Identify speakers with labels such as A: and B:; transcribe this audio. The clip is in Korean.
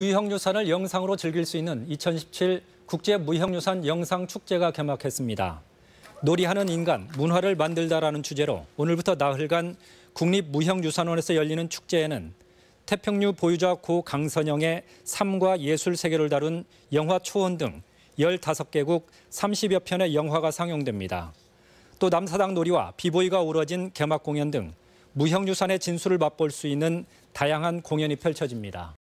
A: 무형유산을 영상으로 즐길 수 있는 2017 국제 무형유산 영상 축제가 개막했습니다. 놀이하는 인간, 문화를 만들다라는 주제로 오늘부터 나흘간 국립무형유산원에서 열리는 축제에는 태평류 보유자 고 강선영의 삶과 예술 세계를 다룬 영화 초원 등 15개국 30여 편의 영화가 상영됩니다. 또 남사당 놀이와 비보이가 우러진 개막 공연 등 무형유산의 진수를 맛볼 수 있는 다양한 공연이 펼쳐집니다.